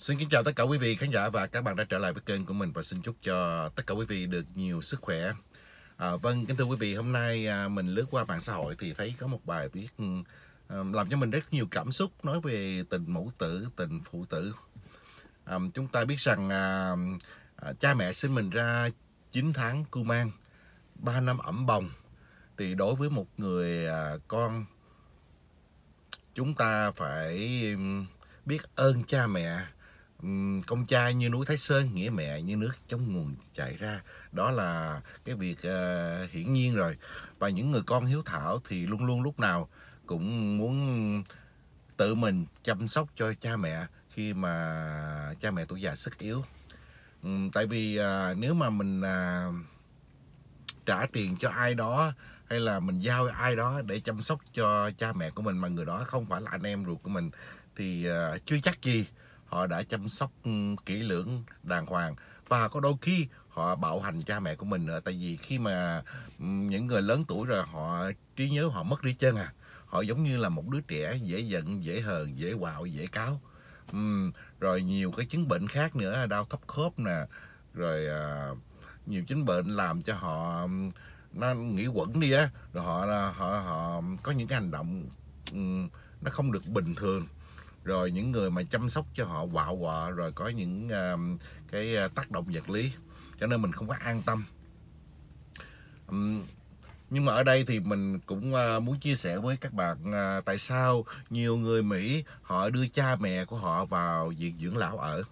Xin kính chào tất cả quý vị khán giả và các bạn đã trở lại với kênh của mình và xin chúc cho tất cả quý vị được nhiều sức khỏe. À, vâng, kính thưa quý vị, hôm nay à, mình lướt qua mạng xã hội thì thấy có một bài viết ừ, à, làm cho mình rất nhiều cảm xúc nói về tình mẫu tử, tình phụ tử. À, chúng ta biết rằng à, à, cha mẹ sinh mình ra 9 tháng cưu mang, 3 năm ẩm bồng. Thì đối với một người à, con, chúng ta phải ừ, biết ơn cha mẹ công trai như núi Thái Sơn, nghĩa mẹ như nước trong nguồn chảy ra. Đó là cái việc uh, hiển nhiên rồi. Và những người con hiếu thảo thì luôn luôn lúc nào cũng muốn tự mình chăm sóc cho cha mẹ khi mà cha mẹ tuổi già sức yếu. Um, tại vì uh, nếu mà mình uh, trả tiền cho ai đó hay là mình giao ai đó để chăm sóc cho cha mẹ của mình mà người đó không phải là anh em ruột của mình thì uh, chưa chắc gì họ đã chăm sóc ừ, kỹ lưỡng đàng hoàng và có đôi khi họ bạo hành cha mẹ của mình nữa tại vì khi mà ừ, những người lớn tuổi rồi họ trí nhớ họ mất đi chân à họ giống như là một đứa trẻ dễ giận dễ hờn dễ quạo dễ cáo uhm, ừ, rồi nhiều cái chứng bệnh khác nữa đau thấp khớp nè rồi à, nhiều chứng bệnh làm cho họ nó nghĩ quẩn đi á rồi họ họ họ có những cái hành động um, nó không được bình thường rồi những người mà chăm sóc cho họ quạo quọ rồi có những uh, cái ờ, tác động vật lý cho nên mình không có an tâm um, nhưng mà ở đây thì mình cũng ờ, muốn chia sẻ với các bạn ờ, tại sao nhiều người Mỹ họ đưa cha mẹ của họ vào viện dưỡng lão ở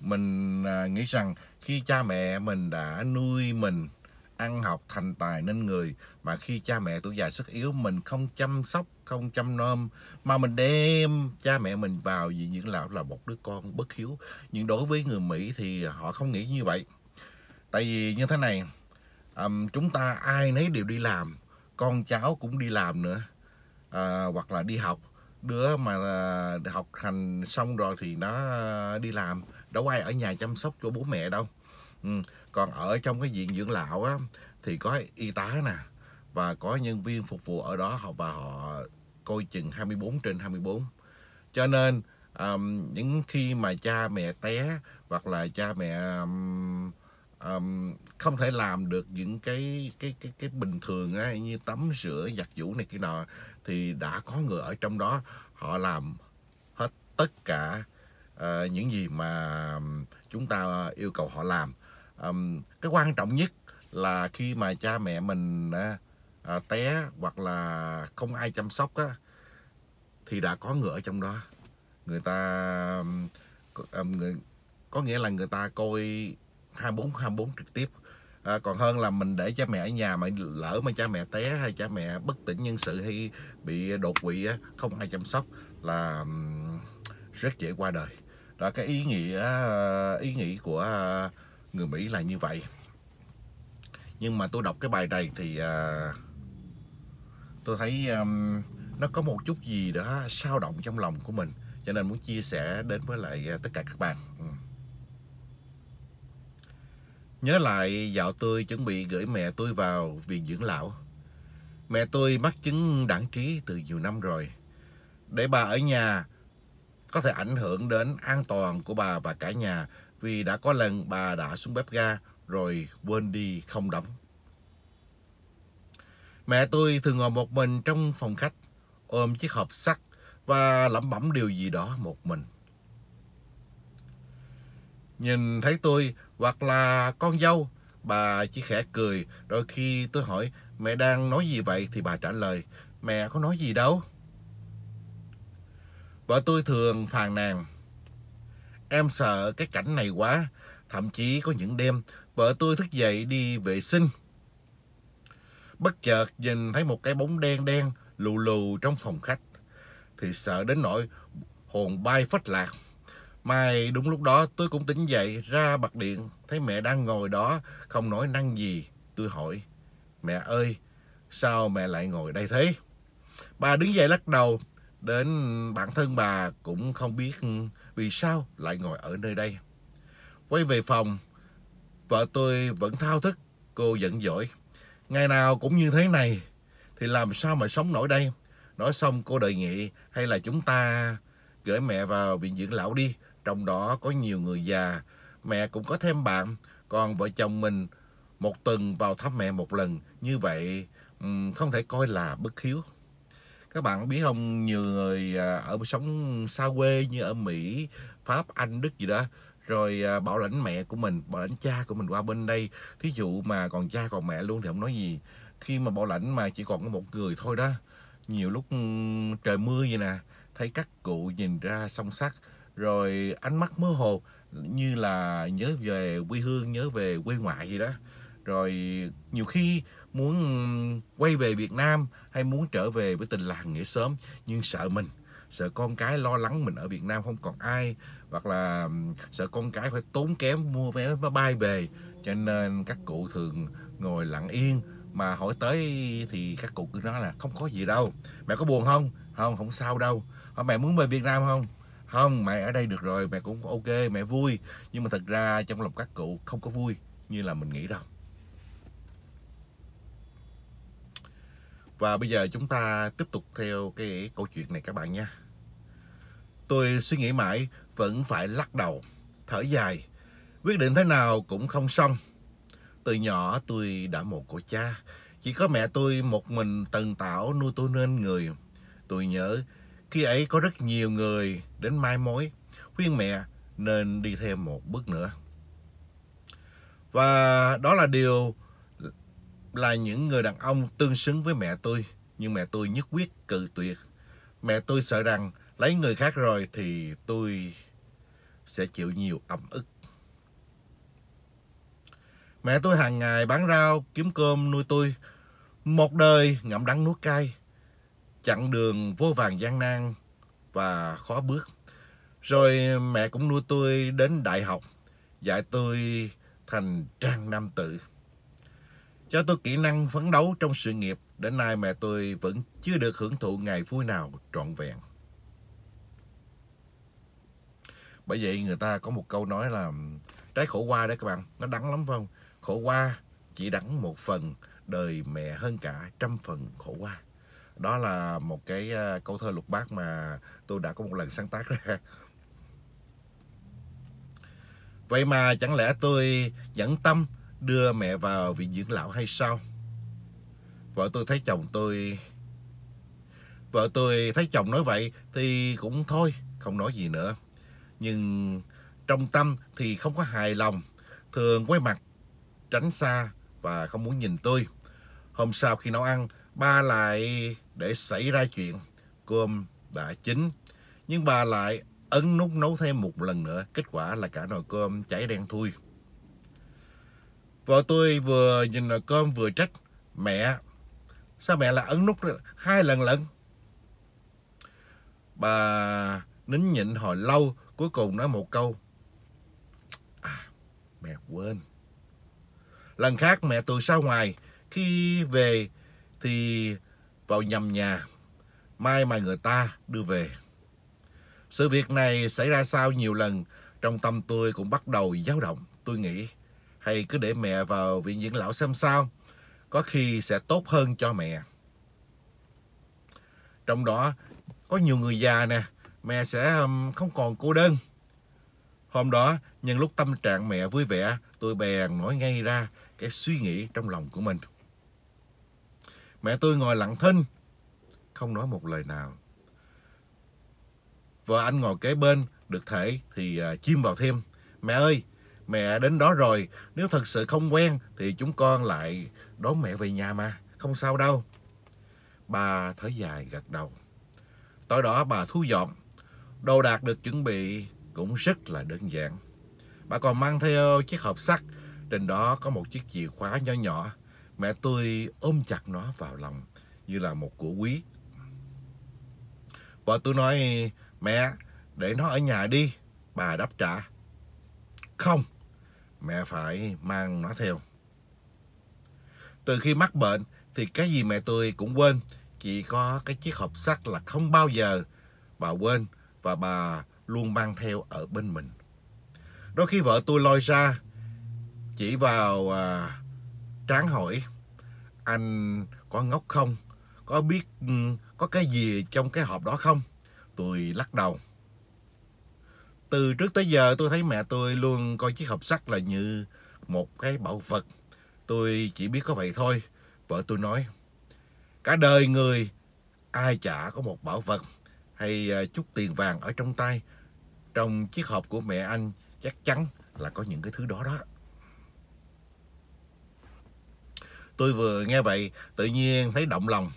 mình nghĩ rằng khi cha mẹ mình đã nuôi mình ăn học thành tài nên người mà khi cha mẹ tuổi già sức yếu mình không chăm sóc không chăm nom mà mình đem cha mẹ mình vào vì những lão là một đứa con bất hiếu nhưng đối với người mỹ thì họ không nghĩ như vậy tại vì như thế này um, chúng ta ai nấy đều đi làm con cháu cũng đi làm nữa à, hoặc là đi học đứa mà à, học hành xong rồi thì nó đi làm đâu ai ở nhà chăm sóc cho bố mẹ đâu Ừ. còn ở trong cái viện dưỡng lão á thì có y tá nè và có nhân viên phục vụ ở đó họ và họ coi chừng 24 trên 24 cho nên um, những khi mà cha mẹ té hoặc là cha mẹ um, um, không thể làm được những cái cái cái cái bình thường á, như tắm rửa giặt giũ này kia nọ thì đã có người ở trong đó họ làm hết tất cả uh, những gì mà chúng ta yêu cầu họ làm um, cái quan trọng nhất là khi mà cha mẹ mình uh, uh, té hoặc là không ai chăm sóc á, thì đã có người ở trong đó người ta um, người, có nghĩa là người ta coi 24 24 trực tiếp à, còn hơn là mình để cha mẹ ở nhà mà lỡ mà cha mẹ té hay cha mẹ bất tỉnh nhân sự hay bị đột quỵ không ai chăm sóc là rất dễ qua đời đó cái ý nghĩa à, ý nghĩa của người Mỹ là như vậy nhưng mà tôi đọc cái bài này thì à, tôi thấy um, nó có một chút gì đó sao động trong lòng của mình cho nên muốn chia sẻ đến với lại à, tất cả các bạn ừ. nhớ lại dạo tôi chuẩn bị gửi mẹ tôi vào viện dưỡng lão mẹ tôi mắc chứng đảng trí từ nhiều năm rồi để bà ở nhà có thể ảnh hưởng đến an toàn của bà và cả nhà vì đã có lần bà đã xuống bếp ga rồi quên đi không đóng. Mẹ tôi thường ngồi một mình trong phòng khách, ôm chiếc hộp sắt và lẩm bẩm điều gì đó một mình. Nhìn thấy tôi hoặc là con dâu, bà chỉ khẽ cười, đôi khi tôi hỏi mẹ đang nói gì vậy thì bà trả lời, mẹ có nói gì đâu. Vợ tôi thường phàn nàn Em sợ cái cảnh này quá. Thậm chí có những đêm vợ tôi thức dậy đi vệ sinh. Bất chợt nhìn thấy một cái bóng đen đen lù lù trong phòng khách. Thì sợ đến nỗi hồn bay phách lạc. Mai đúng lúc đó tôi cũng tỉnh dậy ra bật điện. Thấy mẹ đang ngồi đó không nói năng gì. Tôi hỏi mẹ ơi sao mẹ lại ngồi đây thế? Bà đứng dậy lắc đầu Đến bản thân bà cũng không biết vì sao lại ngồi ở nơi đây. Quay về phòng, vợ tôi vẫn thao thức, cô giận dỗi. Ngày nào cũng như thế này, thì làm sao mà sống nổi đây? Nói xong cô đề nghị hay là chúng ta gửi mẹ vào viện dưỡng lão đi, trong đó có nhiều người già, mẹ cũng có thêm bạn, còn vợ chồng mình một tuần vào thăm mẹ một lần, như vậy không thể coi là bất hiếu các bạn biết không nhiều người à, ở sống xa quê như ở Mỹ Pháp Anh Đức gì đó rồi à, bảo lãnh mẹ của mình bảo lãnh cha của mình qua bên đây thí dụ mà còn cha còn mẹ luôn thì không nói gì khi mà bảo lãnh mà chỉ còn có một người thôi đó nhiều lúc ừ, trời mưa vậy nè thấy các cụ nhìn ra sông sắt rồi ánh mắt mơ hồ như là nhớ về quê hương nhớ về quê ngoại gì đó rồi nhiều khi muốn quay về Việt Nam hay muốn trở về với tình làng nghĩa sớm nhưng sợ mình sợ con cái lo lắng mình ở Việt Nam không còn ai hoặc là sợ con cái phải tốn kém mua vé máy bay về cho nên các cụ thường ngồi lặng yên mà hỏi tới thì các cụ cứ nói là không có gì đâu mẹ có buồn không không không sao đâu mẹ muốn về Việt Nam không không mẹ ở đây được rồi mẹ cũng ok mẹ vui nhưng mà thật ra trong lòng các cụ không có vui như là mình nghĩ đâu Và bây giờ chúng ta tiếp tục theo cái câu chuyện này các bạn nha. Tôi suy nghĩ mãi, vẫn phải lắc đầu, thở dài. Quyết định thế nào cũng không xong. Từ nhỏ tôi đã một của cha. Chỉ có mẹ tôi một mình tần tảo nuôi tôi nên người. Tôi nhớ khi ấy có rất nhiều người đến mai mối khuyên mẹ nên đi thêm một bước nữa. Và đó là điều là những người đàn ông tương xứng với mẹ tôi, nhưng mẹ tôi nhất quyết cự tuyệt. Mẹ tôi sợ rằng lấy người khác rồi thì tôi sẽ chịu nhiều ấm ức. Mẹ tôi hàng ngày bán rau, kiếm cơm nuôi tôi. Một đời ngậm đắng nuốt cay, chặng đường vô vàng gian nan và khó bước. Rồi mẹ cũng nuôi tôi đến đại học, dạy tôi thành trang nam tử. Cho tôi kỹ năng phấn đấu trong sự nghiệp, đến nay mẹ tôi vẫn chưa được hưởng thụ ngày vui nào trọn vẹn. Bởi vậy người ta có một câu nói là trái khổ qua đấy các bạn, nó đắng lắm phải không? Khổ qua chỉ đắng một phần, đời mẹ hơn cả trăm phần khổ qua. Đó là một cái ờ, câu thơ lục bát mà tôi đã có một lần sáng tác ra. Vậy mà chẳng lẽ tôi nhẫn tâm đưa mẹ vào viện dưỡng lão hay sao? Vợ tôi thấy chồng tôi... Vợ tôi thấy chồng nói vậy thì cũng thôi, không nói gì nữa. Nhưng trong tâm thì không có hài lòng, thường quay mặt, tránh xa và không muốn nhìn tôi. Hôm sau khi nấu ăn, ba lại để xảy ra chuyện. Cơm đã chín, nhưng bà lại ấn nút nấu thêm một lần nữa. Kết quả là cả nồi cơm cháy đen thui. Vợ tôi vừa nhìn nồi cơm vừa trách. Mẹ, sao mẹ lại ấn nút hai lần lận? Bà nín nhịn hồi lâu, cuối cùng nói một câu. À, mẹ quên. Lần khác mẹ tôi ra ngoài, khi về thì vào nhầm nhà. Mai mà người ta đưa về. Sự việc này xảy ra sau nhiều lần, trong tâm tôi cũng bắt đầu dao động. Tôi nghĩ hay cứ để mẹ vào viện dưỡng lão xem sao, có khi sẽ tốt hơn cho mẹ. Trong đó có nhiều người già nè, mẹ sẽ um, không còn cô đơn. Hôm đó, nhân lúc tâm trạng mẹ vui vẻ, tôi bèn nói ngay ra cái suy nghĩ trong lòng của mình. Mẹ tôi ngồi lặng thinh, không nói một lời nào. Vợ anh ngồi kế bên, được thể thì à, chim vào thêm. Mẹ ơi, Mẹ đến đó rồi, nếu thật sự không quen thì chúng con lại đón mẹ về nhà mà, không sao đâu. Bà thở dài gật đầu. Tối đó bà thu dọn, đồ đạc được chuẩn bị cũng rất là đơn giản. Bà còn mang theo chiếc hộp sắt, trên đó có một chiếc chìa khóa nhỏ nhỏ. Mẹ tôi ôm chặt nó vào lòng như là một của quý. Vợ tôi nói, mẹ, để nó ở nhà đi. Bà đáp trả, không, mẹ phải mang nó theo. Từ khi mắc bệnh thì cái gì mẹ tôi cũng quên, chỉ có cái chiếc hộp sắt là không bao giờ bà quên và bà luôn mang theo ở bên mình. Đôi khi vợ tôi lôi ra chỉ vào à, tráng hỏi anh có ngốc không? Có biết ừ, có cái gì trong cái hộp đó không? Tôi lắc đầu từ trước tới giờ tôi thấy mẹ tôi luôn coi chiếc hộp sắt là như một cái bảo vật. Tôi chỉ biết có vậy thôi. Vợ tôi nói, cả đời người ai chả có một bảo vật hay à, chút tiền vàng ở trong tay. Trong chiếc hộp của mẹ anh chắc chắn là có những cái thứ đó đó. Tôi vừa nghe vậy tự nhiên thấy động lòng.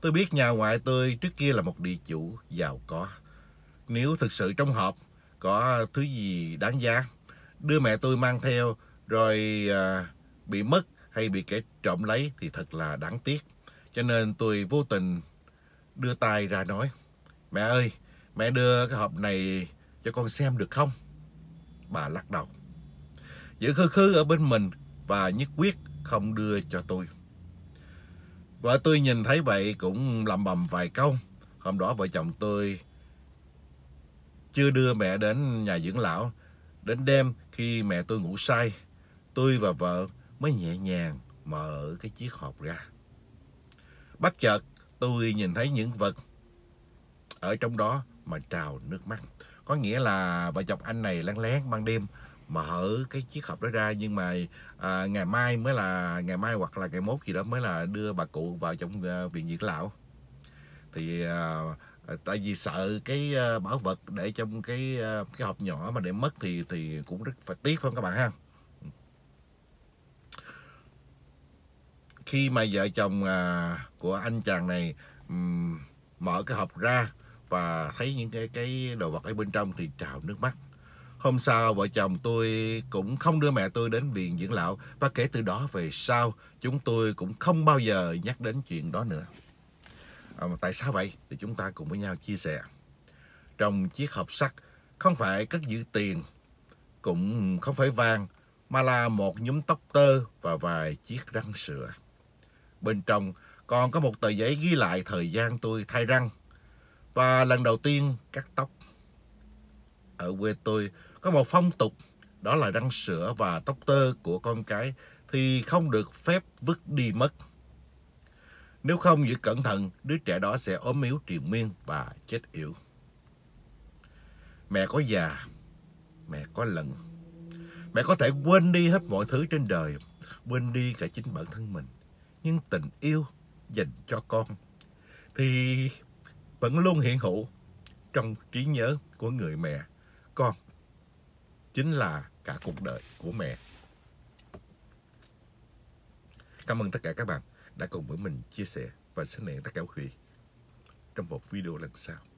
Tôi biết nhà ngoại tôi trước kia là một địa chủ giàu có. Nếu thực sự trong hộp có thứ gì đáng giá đưa mẹ tôi mang theo rồi à, bị mất hay bị kẻ trộm lấy thì thật là đáng tiếc cho nên tôi vô tình đưa tay ra nói mẹ ơi mẹ đưa cái hộp này cho con xem được không bà lắc đầu giữ khư khư ở bên mình và nhất quyết không đưa cho tôi vợ tôi nhìn thấy vậy cũng lẩm bẩm vài câu hôm đó vợ chồng tôi chưa đưa mẹ đến nhà dưỡng lão. Đến đêm khi mẹ tôi ngủ say, tôi và vợ mới nhẹ nhàng mở cái chiếc hộp ra. Bất chợt tôi nhìn thấy những vật ở trong đó mà trào nước mắt. Có nghĩa là vợ chồng anh này lén lén ban đêm mở cái chiếc hộp đó ra nhưng mà à, ngày mai mới là ngày mai hoặc là ngày mốt gì đó mới là đưa bà cụ vào trong uh, viện dưỡng lão thì uh, Ờ, tại vì sợ cái ờ, bảo vật để trong cái ờ, cái hộp nhỏ mà để mất thì thì cũng rất phải tiếc không các bạn ha khi mà vợ chồng à, của anh chàng này mở cái hộp ra và thấy những cái cái đồ vật ở bên trong thì trào nước mắt hôm sau vợ chồng tôi cũng không đưa mẹ tôi đến viện dưỡng lão và kể từ đó về sau chúng tôi cũng không bao giờ nhắc đến chuyện đó nữa à, tại sao vậy thì chúng ta cùng với nhau chia sẻ trong chiếc hộp sắt không phải cất giữ tiền cũng không phải vàng mà là một nhúm tóc tơ và vài chiếc răng sữa bên trong còn có một tờ giấy ghi lại thời gian tôi thay răng và lần đầu tiên cắt tóc ở quê tôi có một phong tục đó là răng sữa và tóc tơ của con cái thì không được phép vứt đi mất nếu không giữ cẩn thận, đứa trẻ đó sẽ ốm yếu triền miên và chết yểu. Mẹ có già, mẹ có lần. Mẹ có thể quên đi hết mọi thứ trên đời, quên đi cả chính bản thân mình. Nhưng tình yêu dành cho con thì vẫn luôn hiện hữu trong trí nhớ của người mẹ. Con chính là cả cuộc đời của mẹ. Cảm ơn tất cả các bạn đã cùng với mình chia sẻ và xin hẹn tất cả quý vị trong một video lần sau.